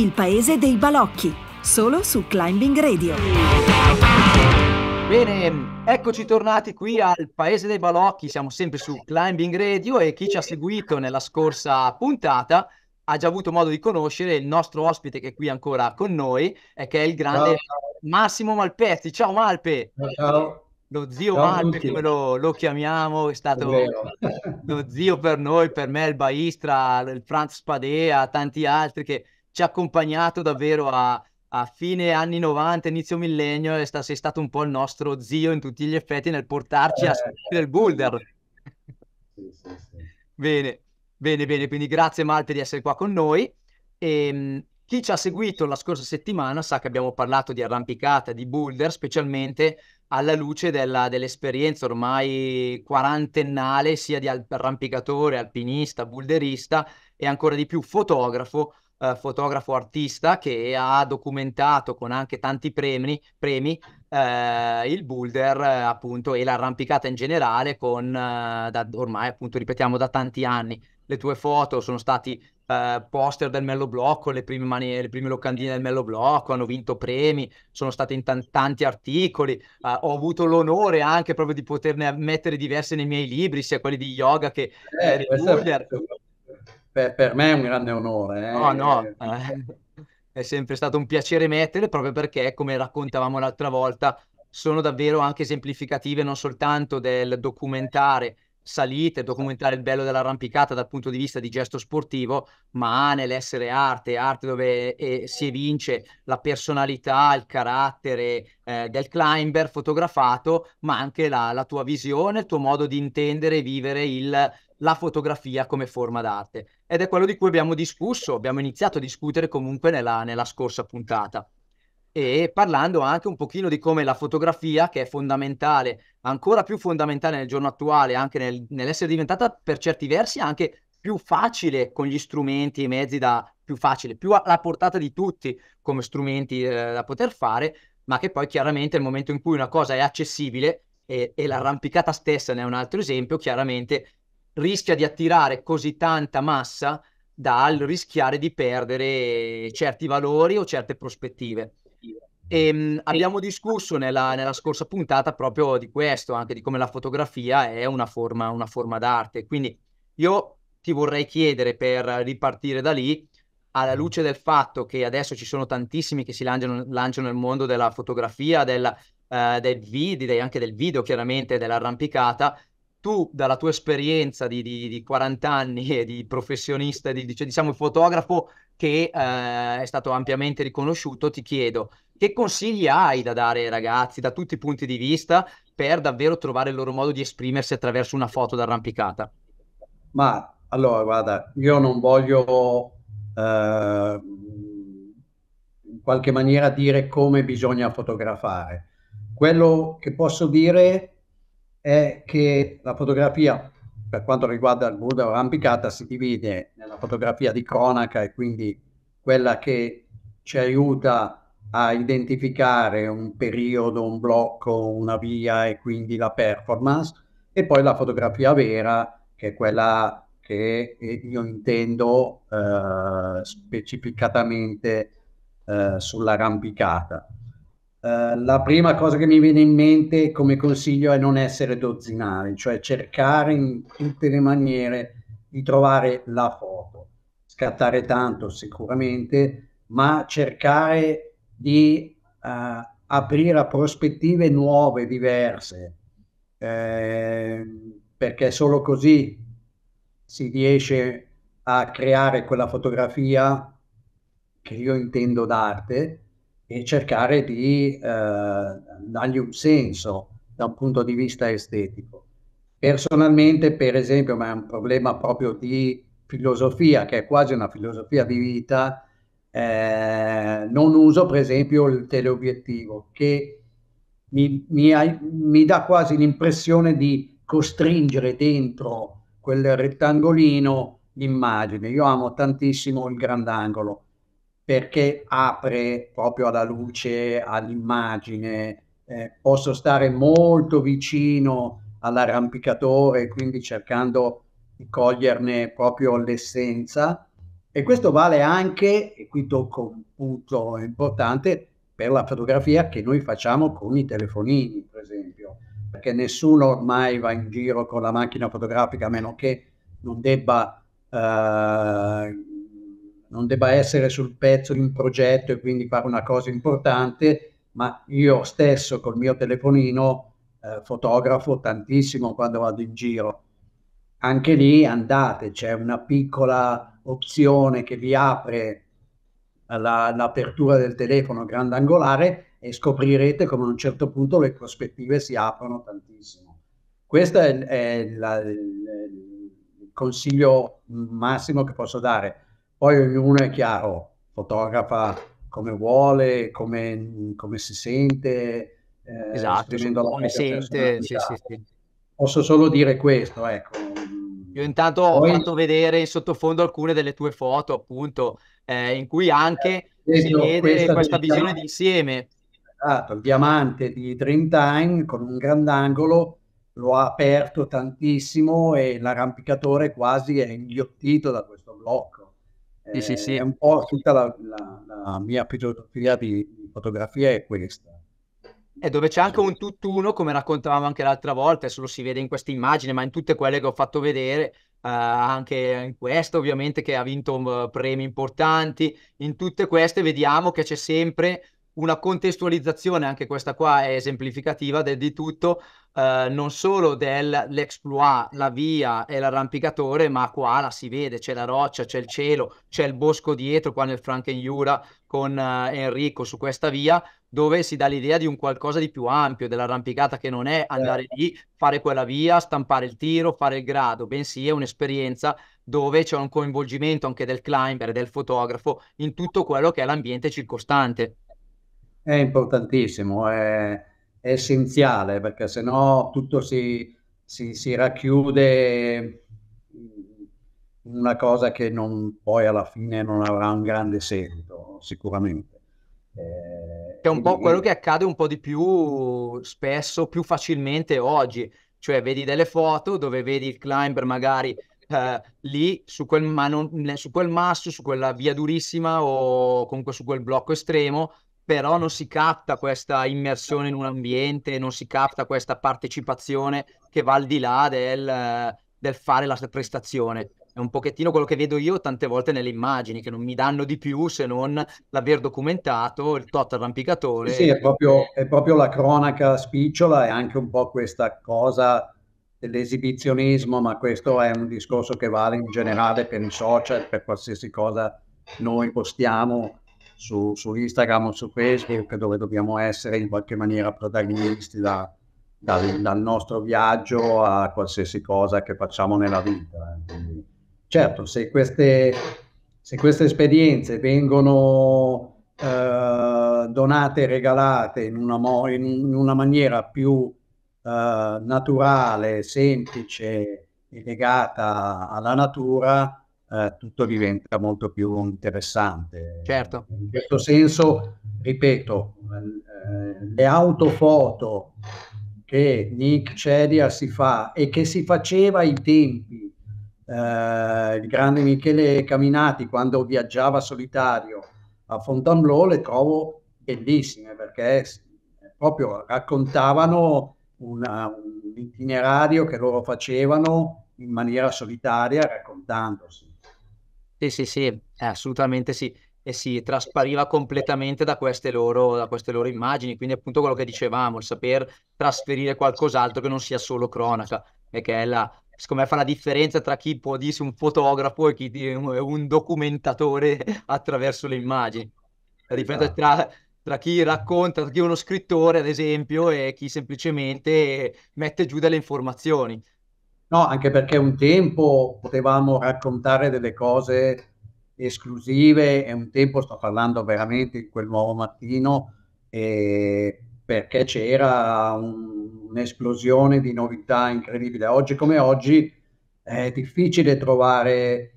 Il paese dei balocchi, solo su Climbing Radio. Bene, eccoci tornati qui al paese dei balocchi, siamo sempre su Climbing Radio e chi ci ha seguito nella scorsa puntata ha già avuto modo di conoscere il nostro ospite che è qui ancora con noi e che è il grande ciao. Massimo Malpezzi. Ciao Malpe! Ciao. Lo zio ciao Malpe, come lo, lo, chiamiamo, è stato è lo zio per noi, per me il Baistra, il Franz Spadea, tanti altri che ci ha accompagnato davvero a, a fine anni 90, inizio millennio, e sta, sei stato un po' il nostro zio in tutti gli effetti nel portarci eh, a sentire il boulder. Sì, sì, sì. Bene, bene, bene, quindi grazie Malte di essere qua con noi. E, ehm, chi ci ha seguito la scorsa settimana sa che abbiamo parlato di arrampicata, di boulder, specialmente alla luce della, dell'esperienza ormai quarantennale sia di arrampicatore, alpinista, boulderista e ancora di più fotografo eh, fotografo artista che ha documentato con anche tanti premi, premi eh, il boulder eh, appunto e l'arrampicata in generale con eh, da, ormai appunto ripetiamo da tanti anni. Le tue foto sono stati eh, poster del Mello Blocco, le prime, mani- le prime locandine del Mello Blocco, hanno vinto premi, sono state in t- tanti articoli, uh, ho avuto l'onore anche proprio di poterne mettere diverse nei miei libri, sia quelli di yoga che eh, eh, di boulder per, per me è un grande onore. Eh. No, no, eh. è sempre stato un piacere mettere proprio perché, come raccontavamo l'altra volta, sono davvero anche esemplificative non soltanto del documentare salite, documentare il bello dell'arrampicata dal punto di vista di gesto sportivo, ma ANEL essere arte, arte dove eh, si evince la personalità, il carattere eh, del climber fotografato, ma anche la, la, tua visione, il tuo modo di intendere e vivere il, la fotografia come forma d'arte. Ed è quello di cui abbiamo discusso, abbiamo iniziato a discutere comunque nella, nella scorsa puntata e parlando anche un pochino di come la fotografia, che è fondamentale, ancora più fondamentale nel giorno attuale, anche nel, nell'essere diventata per certi versi anche più facile con gli strumenti e i mezzi da più facile, più alla portata di tutti come strumenti eh, da poter fare, ma che poi chiaramente nel momento in cui una cosa è accessibile e, e l'arrampicata stessa ne è un altro esempio, chiaramente rischia di attirare così tanta massa dal rischiare di perdere certi valori o certe prospettive. E ehm, abbiamo discusso nella, nella, scorsa puntata proprio di questo, anche di come la fotografia è una forma, una forma d'arte. Quindi io ti vorrei chiedere per ripartire da lì, alla mm. luce del fatto che adesso ci sono tantissimi che si lanciano, lanciano nel mondo della fotografia, della, eh, del video, anche del video chiaramente, dell'arrampicata, tu dalla tua esperienza di, di, di 40 anni e di professionista, di, cioè, diciamo fotografo che eh, è stato ampiamente riconosciuto, ti chiedo che consigli hai da dare ai ragazzi da tutti i punti di vista per davvero trovare il loro modo di esprimersi attraverso una foto d'arrampicata? Ma allora, guarda, io non voglio eh, in qualche maniera dire come bisogna fotografare. Quello che posso dire è è che la fotografia, per quanto riguarda il Buddha arrampicata, si divide nella fotografia di cronaca e quindi quella che ci aiuta a identificare un periodo, un blocco, una via e quindi la performance, e poi la fotografia vera, che è quella che io intendo eh, specificatamente eh, sull'arrampicata. Eh, la prima cosa che mi viene in mente come consiglio è non essere dozzinari, cioè cercare in tutte le maniere di trovare la foto. Scattare tanto sicuramente, ma cercare di uh, aprire a prospettive nuove, diverse, eh, perché solo così si riesce a creare quella fotografia che io intendo d'arte e cercare di eh, dargli un senso da un punto di vista estetico. Personalmente, per esempio, ma è un problema proprio di filosofia, che è quasi una filosofia di vita, eh, non uso per esempio il teleobiettivo, che mi, mi, mi dà quasi l'impressione di costringere dentro quel rettangolino l'immagine. Io amo tantissimo il grandangolo, perché apre proprio alla luce, all'immagine. Eh, posso stare molto vicino all'arrampicatore, quindi cercando di coglierne proprio l'essenza. E questo vale anche, e qui tocco un punto importante, per la fotografia che noi facciamo con i telefonini, per esempio, perché nessuno ormai va in giro con la macchina fotografica a meno che non debba eh, non debba essere sul pezzo di un progetto e quindi fare una cosa importante, ma io stesso col mio telefonino eh, fotografo tantissimo quando vado in giro. Anche lì andate, c'è una piccola opzione che vi apre la, l'apertura del telefono grandangolare e scoprirete come a un certo punto le prospettive si aprono tantissimo. Questo è, è la, il, il consiglio massimo che posso dare poi ognuno è chiaro, fotografa come vuole, come, come si sente. Eh, esatto, come sente. Sì, sì, sì. Posso solo dire questo, ecco. Io intanto Poi... ho fatto vedere in sottofondo alcune delle tue foto, appunto, eh, in cui anche eh, si vede questa, questa visione insieme. Esatto, il diamante di Dreamtime con un grandangolo lo ha aperto tantissimo e l'arrampicatore quasi è inghiottito da questo blocco. Sì, sì, sì. È un po' tutta la, la, la mia filosofia di fotografia è questa. E eh, dove c'è anche un tutt'uno, come raccontavamo anche l'altra volta, adesso lo si vede in questa immagine, ma in tutte quelle che ho fatto vedere, Uh, anche in questo ovviamente che ha vinto uh, premi importanti in tutte queste vediamo che c'è sempre una contestualizzazione anche questa qua è esemplificativa del, di tutto eh, non solo dell'exploit, la via e l'arrampicatore, ma qua la si vede, c'è la roccia, c'è il cielo, c'è il bosco dietro, qua nel Frankenjura con eh, Enrico su questa via, dove si dà l'idea di un qualcosa di più ampio dell'arrampicata che non è andare certo. lì, fare quella via, stampare il tiro, fare il grado, bensì è un'esperienza dove c'è un coinvolgimento anche del climber, del fotografo in tutto quello che è l'ambiente circostante. È importantissimo, è, è essenziale perché sennò tutto si, si, si racchiude in una cosa che non, poi alla fine non avrà un grande seguito, sicuramente. Eh, è un po' quello che accade un po' di più spesso, più facilmente oggi, cioè vedi delle foto dove vedi il climber magari eh, lì su quel, ma non, su quel, masso, su quella via durissima o comunque su quel blocco estremo però non si capta questa immersione in un ambiente, non si capta questa partecipazione che va al di là del, del fare la prestazione. È un pochettino quello che vedo io tante volte nelle immagini, che non mi danno di più se non l'aver documentato, il tot arrampicatore. Sì, è, proprio, è proprio, la cronaca spicciola e anche un po' questa cosa dell'esibizionismo, ma questo è un discorso che vale in generale per i social, per qualsiasi cosa noi postiamo su, su Instagram o su Facebook dove dobbiamo essere in qualche maniera protagonisti da, da, dal nostro viaggio a qualsiasi cosa che facciamo nella vita. Eh, quindi, certo, se queste, se queste esperienze vengono eh, donate regalate in una, mo- in una maniera più eh, naturale, semplice e legata alla natura, eh, tutto diventa molto più interessante. Certo. In questo senso, ripeto, eh, le autofoto che Nick Cedia si fa e che si faceva ai tempi, eh, il grande Michele Caminati quando viaggiava solitario a Fontainebleau, le trovo bellissime perché proprio raccontavano una, un itinerario che loro facevano in maniera solitaria raccontandosi. Sì, sì, sì, eh, assolutamente sì. E si traspariva completamente da queste, loro, da queste loro immagini, quindi appunto quello che dicevamo, il saper trasferire qualcos'altro che non sia solo cronaca, e che è la, secondo me fa la differenza tra chi può dirsi un fotografo e chi è un documentatore attraverso le immagini. La differenza esatto. tra, tra chi racconta, tra chi è uno scrittore, ad esempio, e chi semplicemente mette giù delle informazioni. No, anche perché un tempo potevamo raccontare delle cose esclusive e un tempo sto parlando veramente di quel nuovo mattino eh, perché c'era un, un'esplosione di novità incredibile. Oggi come oggi è difficile trovare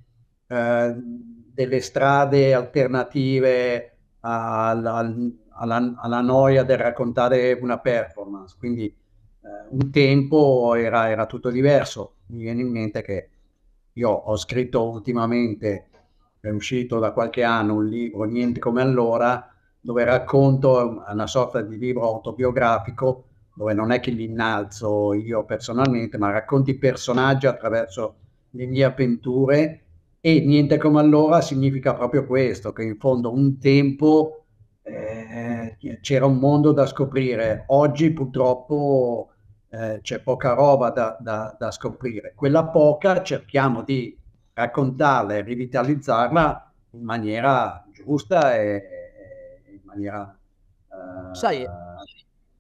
eh, delle strade alternative alla, alla, alla noia del raccontare una performance, quindi eh, un tempo era, era, tutto diverso. Mi viene in mente che io ho scritto ultimamente, è uscito da qualche anno un libro, Niente come allora, dove racconto una sorta di libro autobiografico, dove non è che li innalzo io personalmente, ma racconti i personaggi attraverso le mie avventure. E niente come allora significa proprio questo, che in fondo un tempo eh, c'era un mondo da scoprire. Oggi purtroppo eh, c'è poca roba da, da, da scoprire. Quella poca cerchiamo di raccontarla e rivitalizzarla in maniera giusta e, in maniera... Uh, Sai,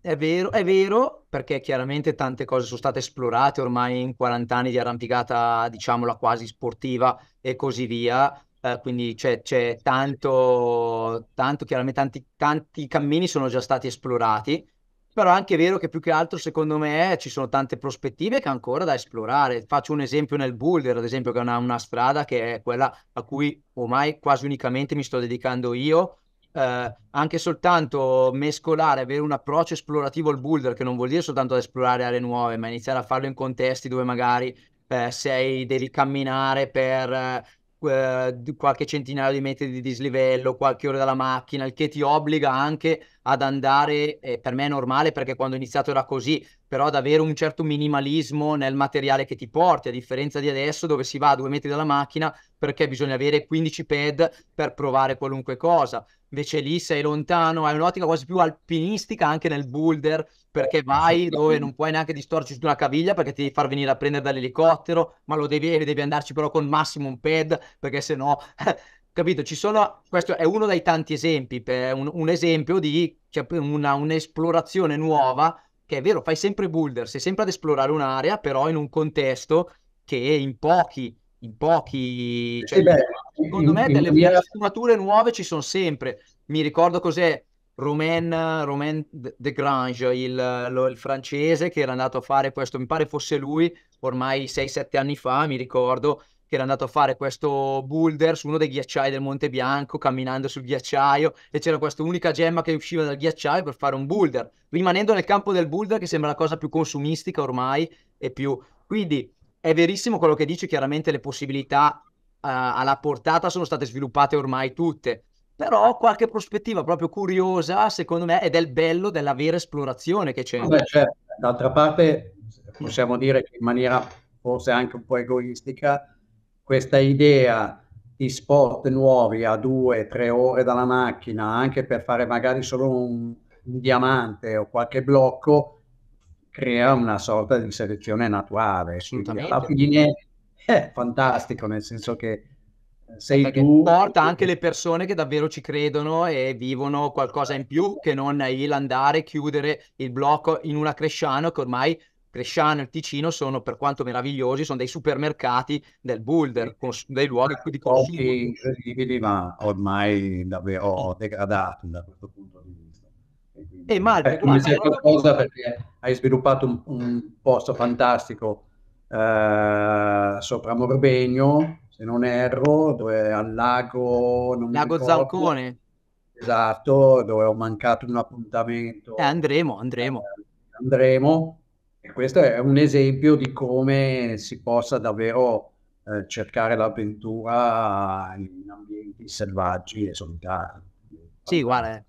è vero, è vero, perché chiaramente tante cose sono state esplorate ormai in 40 anni di arrampicata, diciamola quasi sportiva e così via. Eh, quindi c'è, c'è tanto, tanto, chiaramente tanti, tanti cammini sono già stati esplorati però è anche vero che più che altro secondo me ci sono tante prospettive che ancora da esplorare. Faccio un esempio nel boulder, ad esempio, che è una, una strada che è quella a cui ormai quasi unicamente mi sto dedicando io. Eh, anche soltanto mescolare, avere un approccio esplorativo al boulder, che non vuol dire soltanto esplorare aree nuove, ma iniziare a farlo in contesti dove magari eh, sei, devi camminare per eh, eh, qualche centinaio di metri di dislivello, qualche ora dalla macchina, il che ti obbliga anche ad andare, eh, per me è normale perché quando ho iniziato era così, però ad avere un certo minimalismo nel materiale che ti porti, a differenza di adesso dove si va a due metri dalla macchina perché bisogna avere 15 pad per provare qualunque cosa. Invece lì sei lontano, hai un'ottica quasi più alpinistica anche nel boulder, perché eh, vai dove non puoi neanche distorci su una caviglia perché ti devi far venire a prendere dall'elicottero, ma lo devi, devi andarci però con un pad, perché se no... capito? Ci sono, questo è uno dei tanti esempi, un, un, esempio di cioè, una, un'esplorazione nuova, che è vero, fai sempre boulder, sei sempre ad esplorare un'area, però in un contesto che in pochi in pochi... Cioè, beh, secondo in, me in delle, via... nuove ci sono sempre. Mi ricordo cos'è Romain, Romain de Grange, il, lo, il, francese che era andato a fare questo, mi pare fosse lui, ormai 6-7 anni fa, mi ricordo, che era andato a fare questo boulder su uno dei ghiacciai del Monte Bianco, camminando sul ghiacciaio, e c'era questa unica gemma che usciva dal ghiacciaio per fare un boulder, rimanendo nel campo del boulder che sembra la cosa più consumistica ormai e più... Quindi è verissimo quello che dici, chiaramente le possibilità uh, alla portata sono state sviluppate ormai tutte, però qualche prospettiva proprio curiosa, secondo me, ed è il bello della vera esplorazione che c'è. Vabbè, certo. D'altra parte, possiamo dire che in maniera forse anche un po' egoistica, questa idea di sport nuovi a due, tre ore dalla macchina, anche per fare magari solo un, un diamante o qualche blocco, crea una sorta di selezione naturale. Alla fine è fantastico, nel senso che eh, sei Perché tu... porta anche le persone che davvero ci credono e vivono qualcosa in più che non il andare, a chiudere il blocco in una Cresciano che ormai Cresciano e il Ticino sono, per quanto meravigliosi, sono dei supermercati del Boulder, cons- dei luoghi di consumo. Incredibili, ma ormai davvero degradati da questo punto di vista. E Malve, eh, eh mi sei qualcosa perché hai sviluppato un, un posto fantastico eh, sopra Morbegno, se non erro, dove al lago... lago ricordo, Zancone. Esatto, dove ho mancato un appuntamento. Eh, andremo, andremo. Eh, andremo. E questo è un esempio di come si possa davvero eh, cercare l'avventura in ambienti selvaggi e solitari. Sì, guarda,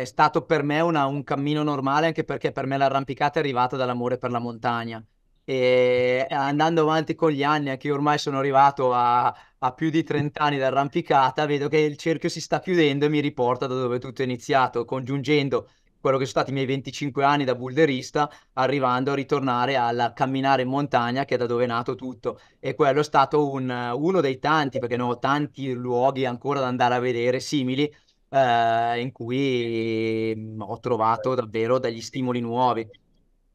è stato per me una, un cammino normale anche perché per me l'arrampicata è arrivata dall'amore per la montagna e andando avanti con gli anni, anche io ormai sono arrivato a, a più di 30 anni d'arrampicata, vedo che il cerchio si sta chiudendo e mi riporta da dove tutto è iniziato, congiungendo quello che sono stati i miei 25 anni da bulderista, arrivando a ritornare alla camminare in montagna che è da dove è nato tutto. E quello è stato un, uno dei tanti, perché ne ho tanti luoghi ancora da andare a vedere simili, eh, in cui ho trovato davvero degli stimoli nuovi.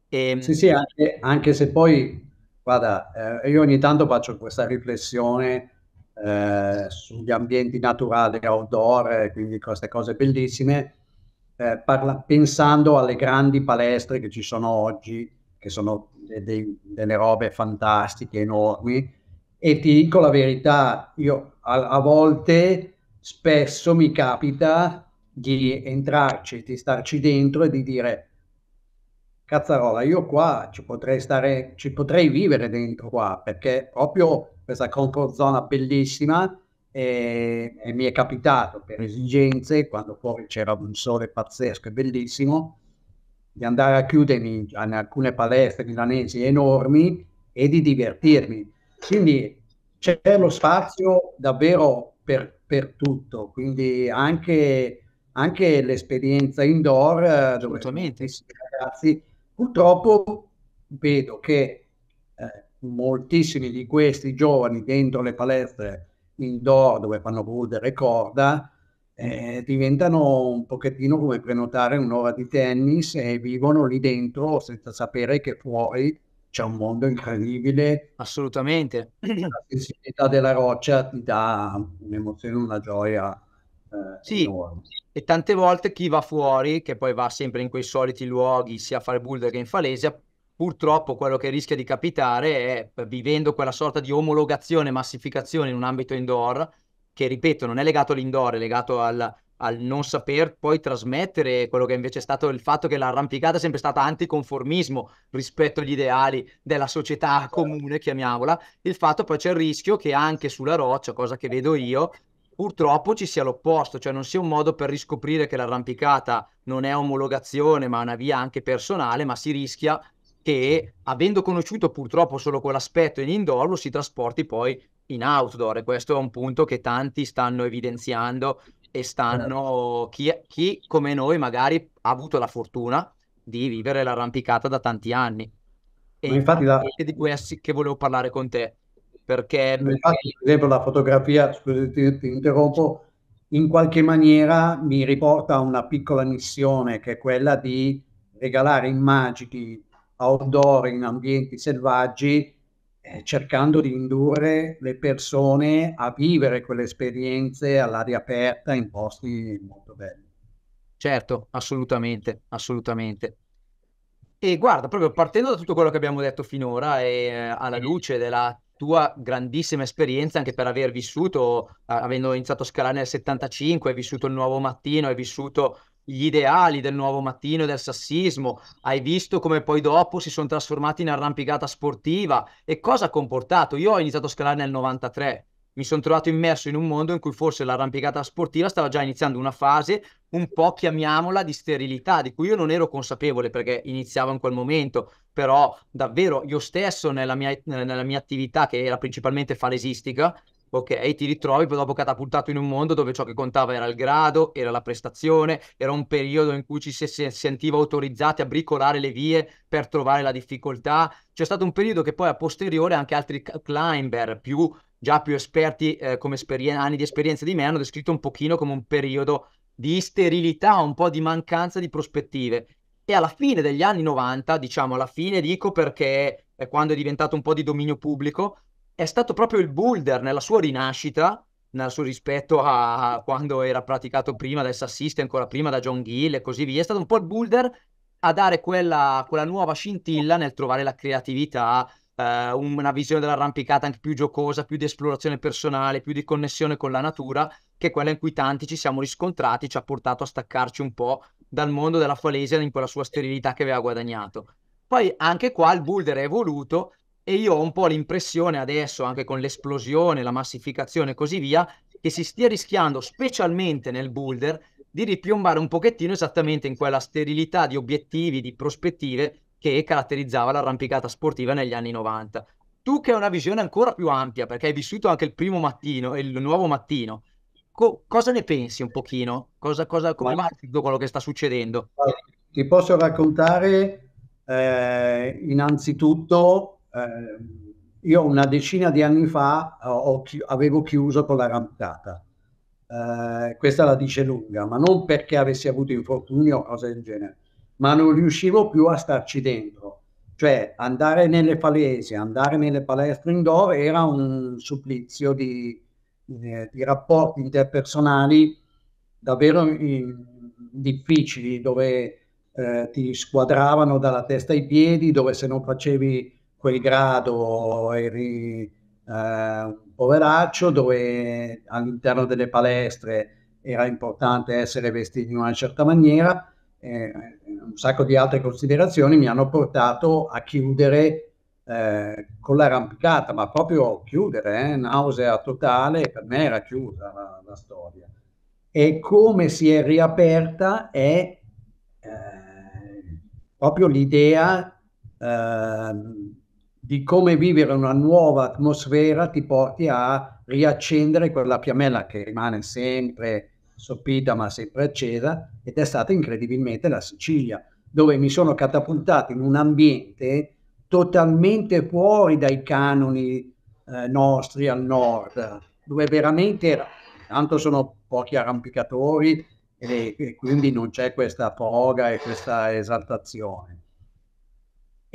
E... Ehm, sì, sì, anche, anche, se poi, guarda, eh, io ogni tanto faccio questa riflessione eh, sugli ambienti naturali, outdoor, eh, quindi queste cose bellissime, eh, parla, pensando alle grandi palestre che ci sono oggi, che sono dei, delle robe fantastiche, enormi, e ti dico la verità, io a, a volte spesso mi capita di entrarci, di starci dentro e di dire cazzarola, io qua ci potrei stare, ci potrei vivere dentro qua, perché proprio questa comfort zona bellissima e, eh, e, mi è capitato per esigenze, quando fuori c'era un sole pazzesco e bellissimo, di andare a chiudermi in alcune palestre milanesi enormi e di divertirmi. Quindi c'è lo spazio davvero per per tutto, quindi anche, anche l'esperienza indoor eh, Assolutamente. ragazzi purtroppo vedo che eh, moltissimi di questi giovani dentro le palestre indoor dove fanno polvere e corda eh, diventano un pochettino come prenotare un'ora di tennis e vivono lì dentro senza sapere che fuori c'è un mondo incredibile. Assolutamente. La sensibilità della roccia ti dà un'emozione, una gioia. Eh, sì, enorme. e tante volte chi va fuori, che poi va sempre in quei soliti luoghi, sia a fare boulder che in falesia, purtroppo quello che rischia di capitare è eh, vivendo quella sorta di omologazione, massificazione in un ambito indoor, che ripeto non è legato all'indoor, è legato al, al non saper poi trasmettere quello che invece è stato il fatto che l'arrampicata è sempre stata anticonformismo rispetto agli ideali della società certo. comune, chiamiamola, il fatto poi c'è il rischio che anche sulla roccia, cosa che vedo io, purtroppo ci sia l'opposto, cioè non sia un modo per riscoprire che l'arrampicata non è omologazione, ma una via anche personale, ma si rischia che avendo conosciuto purtroppo solo quell'aspetto in indoor lo si trasporti poi in outdoor e questo è un punto che tanti stanno evidenziando e stanno esatto. chi, chi, come noi magari ha avuto la fortuna di vivere l'arrampicata da tanti anni. E infatti la... di cui assi- che volevo parlare con te, perché... Infatti, per esempio la fotografia, scusate ti, ti interrompo, in qualche maniera mi riporta a una piccola missione che è quella di regalare immagini outdoor in ambienti selvaggi eh, cercando di indurre le persone a vivere quelle esperienze all'aria aperta in posti molto belli. Certo, assolutamente, assolutamente. E guarda, proprio partendo da tutto quello che abbiamo detto finora e eh, alla luce della tua grandissima esperienza anche per aver vissuto, eh, avendo iniziato a scalare nel 75, hai vissuto il Nuovo Mattino, hai vissuto gli ideali del nuovo mattino e del sassismo, hai visto come poi dopo si sono trasformati in arrampicata sportiva e cosa ha comportato? Io ho iniziato a scalare nel 93, mi sono trovato immerso in un mondo in cui forse l'arrampicata sportiva stava già iniziando una fase un po', chiamiamola, di sterilità, di cui io non ero consapevole perché iniziavo in quel momento, però davvero io stesso nella mia, nella mia attività, che era principalmente falesistica, ok? Ti ritrovi poi dopo catapultato in un mondo dove ciò che contava era il grado, era la prestazione, era un periodo in cui ci si sentiva autorizzati a bricolare le vie per trovare la difficoltà. C'è stato un periodo che poi a posteriore anche altri climber più già più esperti eh, come esperien- anni di esperienza di me hanno descritto un pochino come un periodo di sterilità, un po' di mancanza di prospettive. E alla fine degli anni 90, diciamo alla fine dico perché è quando è diventato un po' di dominio pubblico, è stato proprio il Boulder nella sua rinascita, nel suo rispetto a quando era praticato prima da Sassisti, ancora prima da John Gill e così via, è stato un po' il Boulder a dare quella, quella nuova scintilla nel trovare la creatività, eh, una visione dell'arrampicata anche più giocosa, più di esplorazione personale, più di connessione con la natura, che è quella in cui tanti ci siamo riscontrati, ci ha portato a staccarci un po' dal mondo della falesia in quella sua sterilità che aveva guadagnato. Poi anche qua il boulder è evoluto e io ho un po' l'impressione adesso, anche con l'esplosione, la massificazione e così via, che si stia rischiando, specialmente nel boulder, di ripiombare un pochettino esattamente in quella sterilità di obiettivi, di prospettive che caratterizzava l'arrampicata sportiva negli anni 90. Tu che hai una visione ancora più ampia, perché hai vissuto anche il primo mattino, il nuovo mattino, co- cosa ne pensi un pochino? Cosa, cosa, come va tutto quello che sta succedendo? Ti posso raccontare eh, innanzitutto Ehm, io una decina di anni fa eh, chi- avevo chiuso con la rampata. Eh, questa la dice lunga, ma non perché avessi avuto infortuni o cose del genere, ma non riuscivo più a starci dentro. Cioè andare nelle palesi, andare nelle palestre indoor era un supplizio di, di, di rapporti interpersonali davvero in, difficili, dove eh, ti squadravano dalla testa ai piedi, dove se non facevi quel grado eri eh, un poveraccio dove all'interno delle palestre era importante essere vestiti in una certa maniera, eh, un sacco di altre considerazioni mi hanno portato a chiudere eh, con l'arrampicata, ma proprio chiudere, eh, nausea totale, per me era chiusa la, la storia. E come si è riaperta è eh, proprio l'idea eh, di come vivere una nuova atmosfera ti porti a riaccendere quella fiammella che rimane sempre soppita ma sempre accesa ed è stata incredibilmente la Sicilia, dove mi sono catapultato in un ambiente totalmente fuori dai canoni eh, nostri al nord, dove veramente era, tanto sono pochi arrampicatori e, e quindi non c'è questa foga e questa esaltazione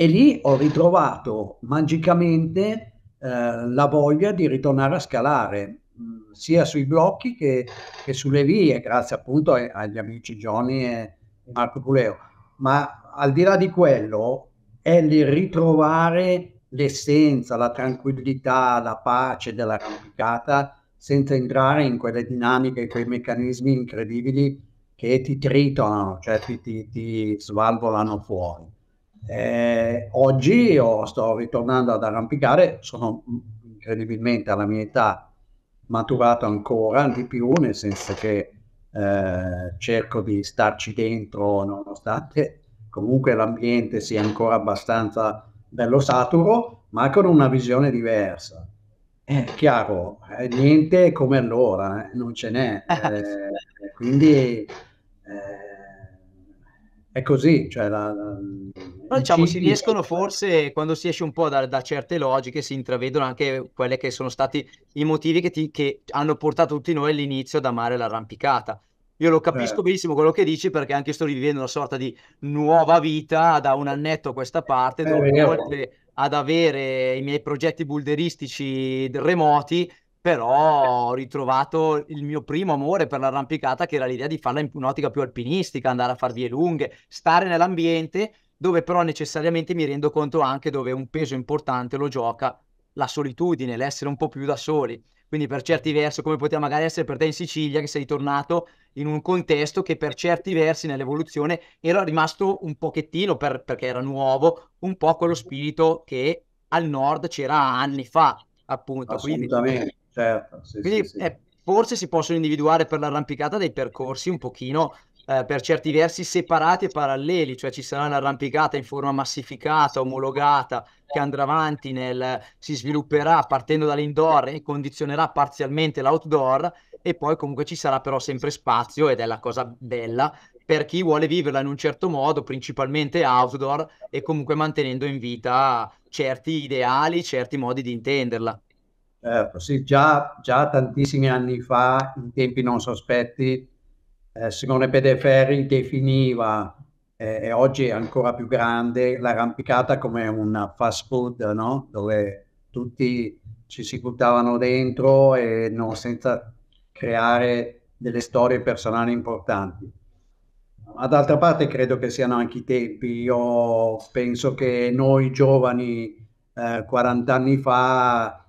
e lì ho ritrovato magicamente eh, la voglia di ritornare a scalare, mm, sia sui blocchi che, che, sulle vie, grazie appunto agli amici Johnny e Marco Puleo. Ma al di là di quello, è il ritrovare l'essenza, la tranquillità, la pace dell'arrampicata senza entrare in quelle dinamiche, quei meccanismi incredibili che ti tritonano, cioè ti, ti, ti svalvolano fuori. Eh, oggi io sto ritornando ad arrampicare, sono incredibilmente alla mia età maturato ancora di più, nel senso che eh, cerco di starci dentro nonostante comunque l'ambiente sia ancora abbastanza bello saturo, ma con una visione diversa. È eh, chiaro, eh, niente come allora, eh, non ce n'è. Eh, quindi eh, è così. Cioè la, la, diciamo, si riescono forse quando si esce un po' da, da, certe logiche, si intravedono anche quelli che sono stati i motivi che, ti, che hanno portato tutti noi all'inizio ad amare l'arrampicata. Io lo capisco eh. benissimo quello che dici perché anche sto rivivendo una sorta di nuova vita da un annetto a questa parte, eh, dove oltre ad avere i miei progetti bulderistici remoti, però ho ritrovato il mio primo amore per l'arrampicata, che era l'idea di farla in un'ottica più alpinistica, andare a far vie lunghe, stare nell'ambiente dove però necessariamente mi rendo conto anche dove un peso importante lo gioca la solitudine, l'essere un po' più da soli. Quindi per certi versi, come poteva magari essere per te in Sicilia, che sei tornato in un contesto che per certi versi nell'evoluzione era rimasto un pochettino, per, perché era nuovo, un po' quello spirito che al nord c'era anni fa, appunto. Assolutamente. Quindi, Certo, sì, Quindi sì, eh, forse si possono individuare per l'arrampicata dei percorsi un pochino eh, per certi versi separati e paralleli, cioè ci sarà un'arrampicata in forma massificata, omologata, che andrà avanti, nel, si svilupperà partendo dall'indoor e condizionerà parzialmente l'outdoor e poi comunque ci sarà però sempre spazio ed è la cosa bella per chi vuole viverla in un certo modo, principalmente outdoor e comunque mantenendo in vita certi ideali, certi modi di intenderla eh, sì, già, già, tantissimi anni fa, in tempi non sospetti, eh, Simone Pedeferi definiva, eh, e oggi è ancora più grande, l'arrampicata come un fast food, no? dove tutti ci si buttavano dentro e non senza creare delle storie personali importanti. Ma d'altra parte credo che siano anche i tempi. Io penso che noi giovani eh, 40 anni fa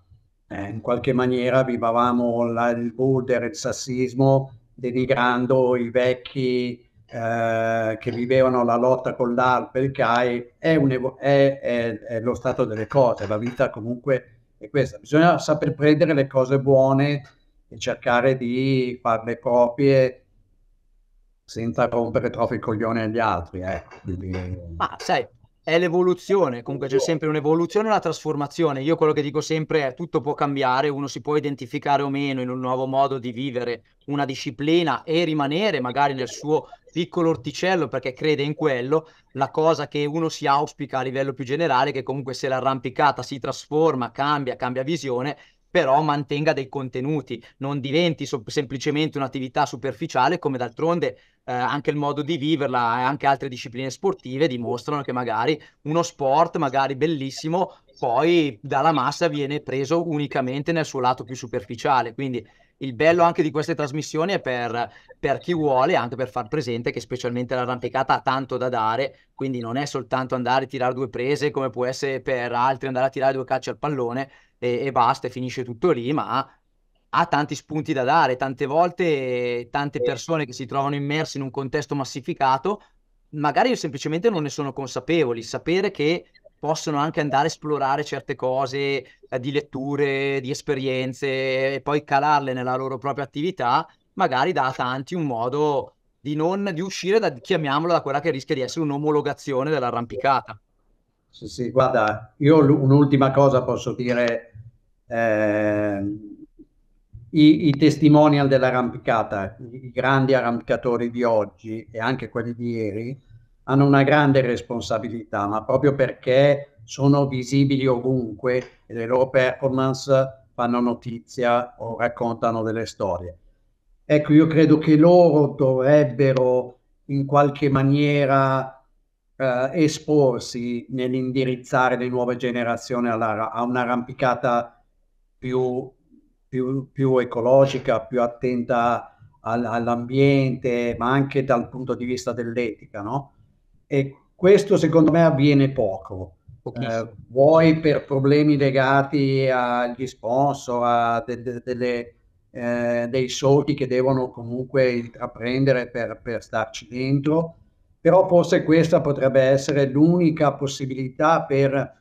eh, in qualche maniera vivavamo la, il border, il sassismo, denigrando i vecchi eh, che vivevano la lotta con l'ALP e il CAI, è, un, è, è, è lo stato delle cose, la vita comunque è questa. Bisogna saper prendere le cose buone e cercare di farle proprie senza rompere troppo il coglione agli altri. Eh. Quindi... Ma sai, è l'evoluzione, comunque c'è sempre un'evoluzione e una trasformazione. Io quello che dico sempre è tutto può cambiare, uno si può identificare o meno in un nuovo modo di vivere una disciplina e rimanere magari nel suo piccolo orticello perché crede in quello, la cosa che uno si auspica a livello più generale è che comunque se l'arrampicata si trasforma, cambia, cambia visione, però mantenga dei contenuti, non diventi so- semplicemente un'attività superficiale come d'altronde eh, anche il modo di viverla e anche altre discipline sportive dimostrano che magari uno sport, magari bellissimo, poi dalla massa viene preso unicamente nel suo lato più superficiale. Quindi il bello anche di queste trasmissioni è per, per chi vuole, anche per far presente che specialmente l'arrampicata ha tanto da dare, quindi non è soltanto andare a tirare due prese come può essere per altri andare a tirare due calci al pallone, e, e basta e finisce tutto lì, ma ha tanti spunti da dare, tante volte tante persone che si trovano immerse in un contesto massificato, magari semplicemente non ne sono consapevoli, sapere che possono anche andare a esplorare certe cose eh, di letture, di esperienze e poi calarle nella loro propria attività, magari dà a tanti un modo di non di uscire da, chiamiamolo, da quella che rischia di essere un'omologazione dell'arrampicata. Sì, sì, guarda, io l- un'ultima cosa posso dire eh, i, i, testimonial dell'arrampicata, i grandi arrampicatori di oggi e anche quelli di ieri, hanno una grande responsabilità, ma proprio perché sono visibili ovunque e le loro performance fanno notizia o raccontano delle storie. Ecco, io credo che loro dovrebbero in qualche maniera eh, esporsi nell'indirizzare le nuove generazioni alla, a un'arrampicata più, più, più ecologica, più attenta all, all'ambiente, ma anche dal punto di vista dell'etica, no? E questo secondo me avviene poco. Eh, vuoi per problemi legati agli sponsor, a de, de, delle, eh, dei soldi che devono comunque intraprendere per, per starci dentro, però forse questa potrebbe essere l'unica possibilità per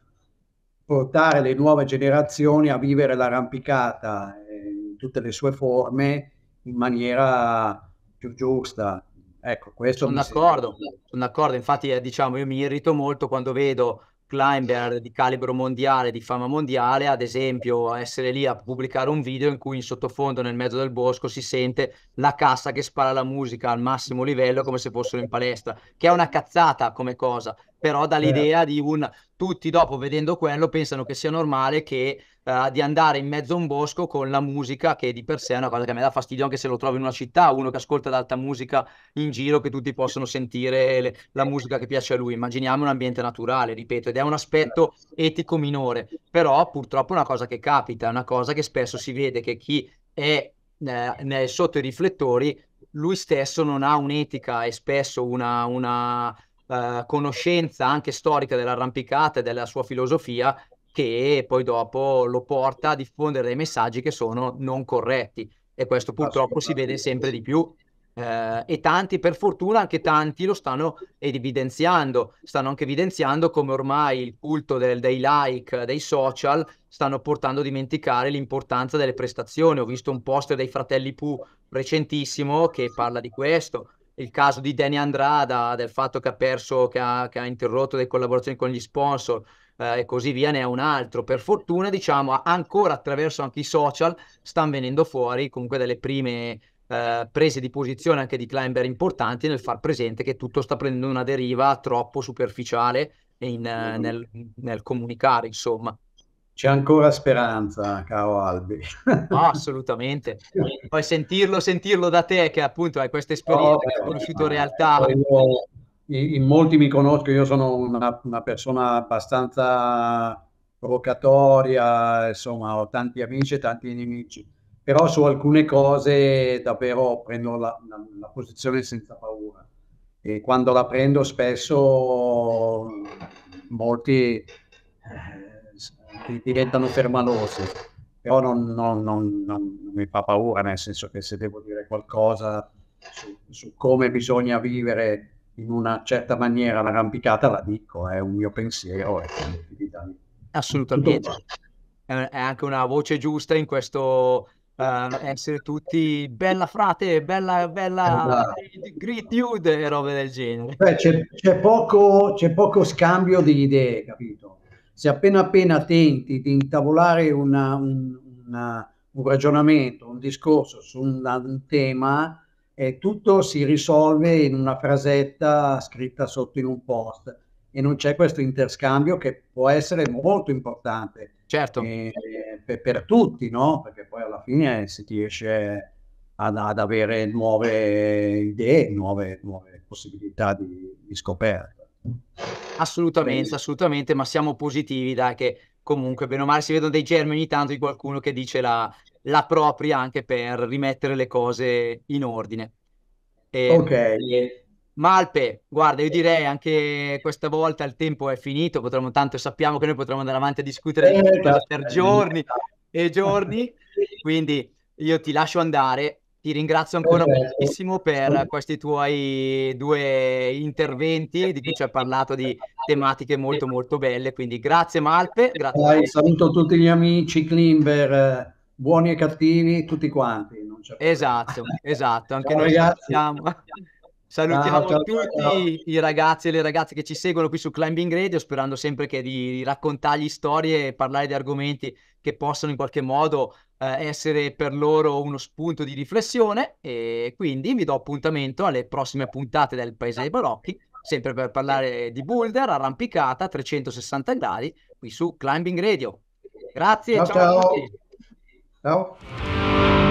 portare le nuove generazioni a vivere l'arrampicata eh, in tutte le sue forme in maniera più giusta. Ecco, questo sono d'accordo, sono d'accordo, infatti eh, diciamo io mi irrito molto quando vedo climber di calibro mondiale, di fama mondiale, ad esempio a essere lì a pubblicare un video in cui in sottofondo nel mezzo del bosco si sente la cassa che spara la musica al massimo livello come se fossero in palestra, che è una cazzata come cosa, però dà l'idea di un tutti dopo vedendo quello pensano che sia normale che uh, di andare in mezzo a un bosco con la musica che di per sé è una cosa che a me dà fastidio anche se lo trovo in una città, uno che ascolta l'alta musica in giro che tutti possono sentire le, la musica che piace a lui, immaginiamo un ambiente naturale, ripeto, ed è un aspetto etico minore, però purtroppo è una cosa che capita, è una cosa che spesso si vede che chi è eh, sotto i riflettori lui stesso non ha un'etica e spesso una, una uh, conoscenza anche storica dell'arrampicata e della sua filosofia che poi dopo lo porta a diffondere dei messaggi che sono non corretti e questo purtroppo si vede sempre di più eh, e tanti, per fortuna anche tanti lo stanno evidenziando, stanno anche evidenziando come ormai il culto del, dei like, dei social, stanno portando a dimenticare l'importanza delle prestazioni. Ho visto un poster dei fratelli Pooh recentissimo che parla di questo, il caso di Danny Andrada, del fatto che ha perso, che ha, che ha interrotto le collaborazioni con gli sponsor, eh, e così via, ne è un altro. Per fortuna, diciamo, ancora attraverso anche i social stanno venendo fuori comunque delle prime eh, prese di posizione anche di climber importanti nel far presente che tutto sta prendendo una deriva troppo superficiale in, eh, mm-hmm. nel, nel comunicare, insomma. C'è ancora speranza, caro Albi. No, ah, assolutamente. Poi sentirlo, sentirlo da te, che appunto hai questa oh, esperienza, oh, hai conosciuto realtà. Voglio, in molti mi conoscono, io sono una, una persona abbastanza provocatoria, insomma ho tanti amici e tanti nemici, però su alcune cose davvero prendo la, la, la posizione senza paura e quando la prendo spesso molti eh, diventano fermalosi, però non, non, non, non, mi fa paura, nel senso che se devo dire qualcosa su, su come bisogna vivere in una certa maniera l'arrampicata la dico, è un mio pensiero. È... Assolutamente. È anche una voce giusta in questo uh, essere tutti bella frate, bella, bella, great dude e robe del genere. Beh, c'è, c'è, poco, c'è poco scambio di idee, capito? Se appena appena tenti di intavolare una, un, una, un ragionamento, un discorso su un, un tema, e tutto si risolve in una frasetta scritta sotto in un post e non c'è questo interscambio che può essere molto importante certo. E, eh, per, per, tutti, no? perché poi alla fine si riesce ad, ad avere nuove idee, nuove, nuove possibilità di, di scoperta. Assolutamente, Quindi. Eh. assolutamente, ma siamo positivi, dai, che comunque bene o male si vedono dei germi ogni tanto di qualcuno che dice la, la propria anche per rimettere le cose in ordine. E, ok. Malpe, guarda, io direi anche questa volta il tempo è finito, potremmo, tanto sappiamo che noi potremmo andare avanti a discutere eh, di per giorni e giorni, quindi io ti lascio andare, ti ringrazio ancora moltissimo per questi tuoi due interventi di cui ci hai parlato di tematiche molto molto belle, quindi grazie Malpe. Grazie. Eh, saluto tutti gli amici Klimber. Eh, buoni e cattivi tutti quanti. esatto, esatto, anche Ciao, noi salutiamo, salutiamo ciao, tutti ciao, i ragazzi e le ragazze che ci seguono qui su Climbing Radio, sperando sempre che di raccontargli storie e parlare di argomenti che possano in qualche modo eh, essere per loro uno spunto di riflessione e quindi vi do appuntamento alle prossime puntate del Paese dei Barocchi, sempre per parlare di boulder, arrampicata, 360 gradi, qui su Climbing Radio. Grazie, ciao, ciao, ciao. a tutti. Tchau.